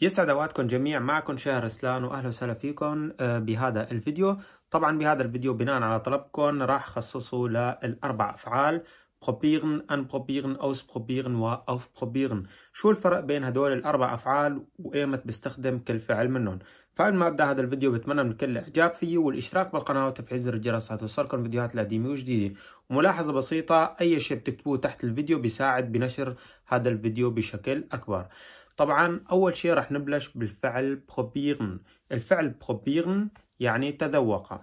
يسعد اوقاتكم جميع معكم شهر سلان واهلا وسهلا فيكم آه، بهذا الفيديو طبعا بهذا الفيديو بناء على طلبكم راح خصصه للاربع افعال probieren, anprobieren, ausprobieren و aufprobieren شو الفرق بين هدول الأربع أفعال وإيمت بستخدم كل فعل منهم فقبل ما أبدأ هذا الفيديو بتمنى من كل الإعجاب فيه والاشتراك بالقناة وتفعيل زر الجرس لتوصلكم فيديوهات قديمة وجديدة وملاحظة بسيطة أي شيء بتكتبوه تحت الفيديو بيساعد بنشر هذا الفيديو بشكل أكبر طبعا أول شيء راح نبلش بالفعل probieren الفعل probieren يعني تذوق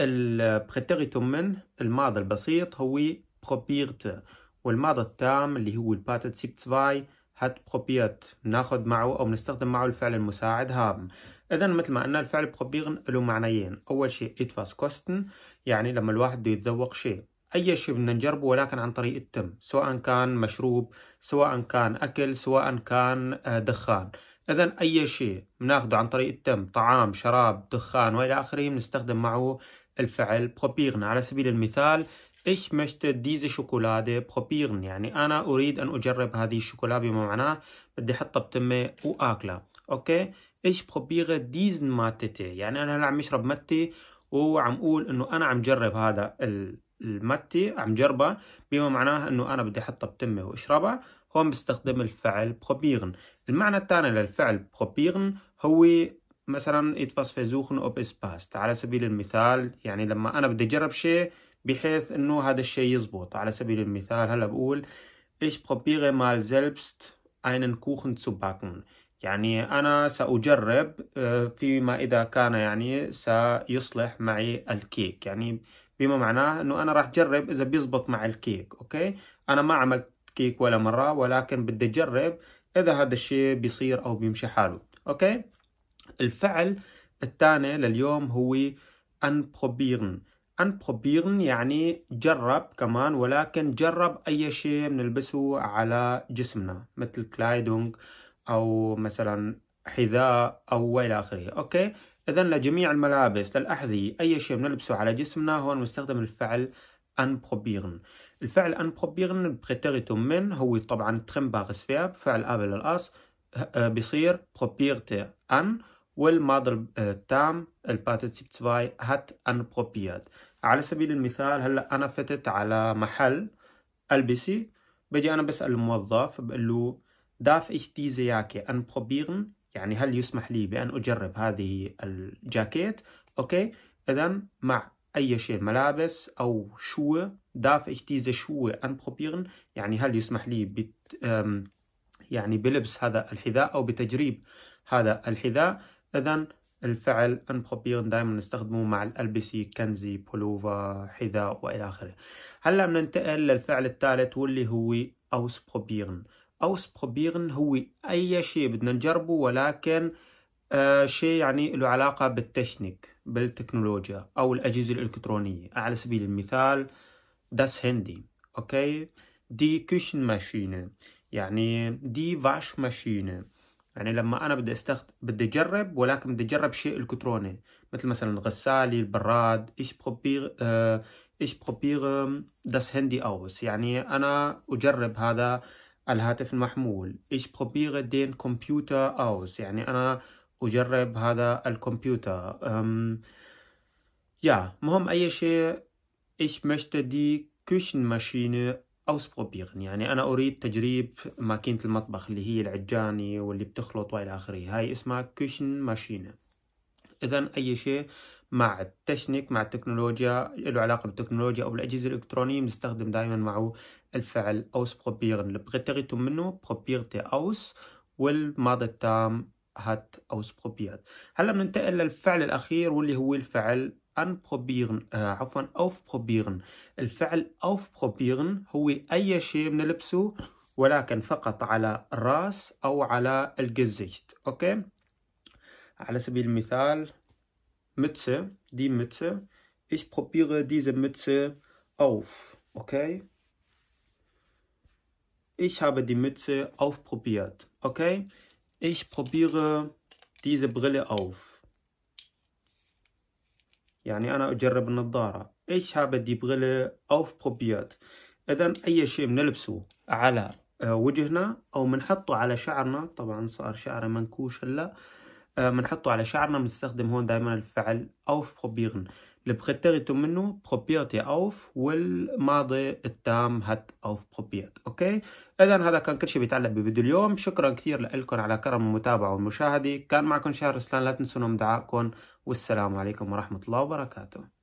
البريتيريتوم من الماضي البسيط هو probierte والماضي التام اللي هو الباتتسيب 2 هات بروبيرت ناخذ معه او نستخدم معه الفعل المساعد هام اذا مثل ما قلنا الفعل بروبيرن له معنيين اول شيء ايتفاس كوستن يعني لما الواحد بده يتذوق شيء أي شيء بدنا نجربه ولكن عن طريق التم سواء كان مشروب سواء كان أكل سواء كان آه، دخان إذا أي شيء بناخده عن طريق التم طعام شراب دخان وإلى آخره بنستخدم معه الفعل بروبيرن على سبيل المثال ايش مشت ديزي شوكولاده بروبيرن يعني أنا أريد أن أجرب هذه الشوكولاتة بما معناه بدي أحطها بتمي وآكلها أوكي ايش بروبير ديز ماتتي يعني أنا هلا عم أشرب متي وعم أقول إنه أنا عم جرب هذا ال الماتي عم جربه بما معناه انه انا بدي احطه بتمه واشربه هون بستخدم الفعل بروبيرن المعنى الثاني للفعل بروبيرن هو مثلا اتفاس فيزوخن ob باست على سبيل المثال يعني لما انا بدي اجرب شيء بحيث انه هذا الشيء يزبط على سبيل المثال هلا بقول ايش probiere مال selbst اينن كوخن zu backen يعني أنا سأجرب آه، فيما إذا كان يعني سيصلح معي الكيك يعني بما معناه انه انا راح اجرب اذا بيزبط مع الكيك اوكي انا ما عملت كيك ولا مره ولكن بدي اجرب اذا هذا الشيء بيصير او بيمشي حاله اوكي الفعل الثاني لليوم هو ان ان بروبيرن يعني جرب كمان ولكن جرب اي شيء بنلبسه على جسمنا مثل كلايدونج او مثلا حذاء او الى اخره اوكي إذا لجميع الملابس للأحذية أي شيء بنلبسه على جسمنا هون بنستخدم الفعل أن بروبيرن الفعل بروبيرن بريتريتو من هو طبعا تخم باغس فيرب فعل قابل الأص آه، بصير بروبيرتي أن والماضي التام آه، الباتسيب 2 هات بروبيرت على سبيل المثال هلا أنا فتت على محل ألبسي بجي أنا بسأل الموظف بقول له darf ich diese Jacke anprobieren يعني هل يسمح لي بأن أجرب هذه الجاكيت أوكي إذا مع أي شيء ملابس أو Schuhe داف ich diese Schuhe anprobieren يعني هل يسمح لي بت, يعني بلبس هذا الحذاء أو بتجريب هذا الحذاء إذا الفعل anprobieren دائما نستخدمه مع الألبسي كنزي بولوفا حذاء وإلى آخره هلا بننتقل للفعل الثالث واللي هو اوس بروبيرن ausprobieren هو أي شيء بدنا نجربه ولكن آه شيء يعني له علاقة بالتكنيك بالتكنولوجيا أو الأجهزة الإلكترونية على سبيل المثال داس هندي أوكي دي كوشن ماشينة يعني دي واش ماشينة يعني لما أنا بدي استخد... بدي أجرب ولكن بدي أجرب شيء إلكتروني مثل مثلا الغسالة البراد إيش بروبير آه... إيش probiere داس هندي أوس يعني أنا أجرب هذا الهاتف المحمول ايش بروبيغ دين كمبيوتر اوس يعني أنا أجرب هذا الكمبيوتر أم... يا مهم أي شيء دي möchte die اوس ausprobieren يعني أنا أريد تجريب ماكينة المطبخ اللي هي العجاني واللي بتخلط وإلى آخره هاي اسمها كوشن ماشينة إذا أي شيء مع التشنك مع التكنولوجيا له علاقة بالتكنولوجيا أو بالأجهزة الإلكترونية بنستخدم دائما معه الفعل aus probieren البريتريتوم منه probierte aus والماضي التام هات أوس probiert هلا بننتقل للفعل الأخير واللي هو الفعل anprobieren آه عفوا بروبيرن الفعل بروبيرن هو أي شيء بنلبسه ولكن فقط على الراس أو على الجزيت أوكي على سبيل المثال Mütze, die Mütze. Ich probiere diese Mütze auf. Okay? Ich habe die Mütze aufprobiert. Okay? Ich probiere diese Brille auf. يعني أنا أجرب النظارة. Ich habe die Brille aufprobiert. إذا أي شيء بنلبسه على آه، وجهنا أو بنحطه على شعرنا طبعا صار شعري منكوش هلا آه، بنحطه على شعرنا بنستخدم هون دائما الفعل aufprobieren. Präteritum منه بروبيرتي اوف والماضي التام هات اوف بروبيرت اوكي اذا هذا كان كل شيء بيتعلق بفيديو اليوم شكرا كثير لكم على كرم المتابعه والمشاهده كان معكم شهر رسلان لا تنسون دعائكم والسلام عليكم ورحمه الله وبركاته